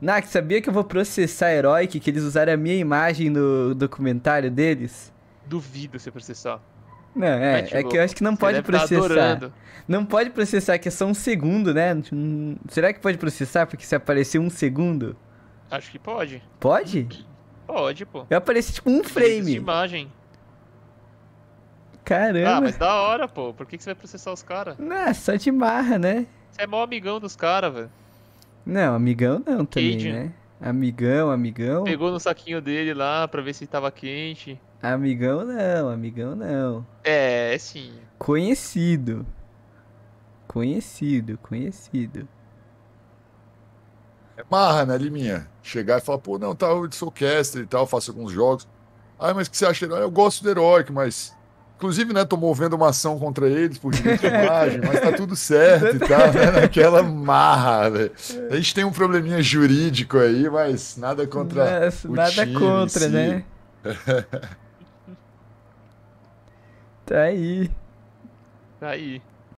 Nak, sabia que eu vou processar Heroic, que eles usaram a minha imagem no documentário deles? Duvido você processar. Não, é, é tipo, que eu acho que não pode tá processar. Tá não pode processar, que é só um segundo, né? Será que pode processar porque se aparecer um segundo? Acho que pode. Pode? Pode, pô. Eu apareci tipo um frame. De imagem. Caramba. Ah, mas da hora, pô. Por que, que você vai processar os caras? Não, ah, só de marra, né? Você é mó amigão dos caras, velho. Não, amigão não também, né? Amigão, amigão. Pegou no saquinho dele lá pra ver se tava quente. Amigão não, amigão não. É, sim. Conhecido. Conhecido, conhecido. É marra, né, Liminha? Chegar e falar, pô, não, tá, eu sou caster e tal, faço alguns jogos. Ah, mas que você acha herói? Eu gosto do heroic mas Inclusive, né, tô movendo uma ação contra eles por direito imagem, mas tá tudo certo e tal, né, naquela marra, né. A gente tem um probleminha jurídico aí, mas nada contra o nada time, contra, né? tá aí. Tá aí.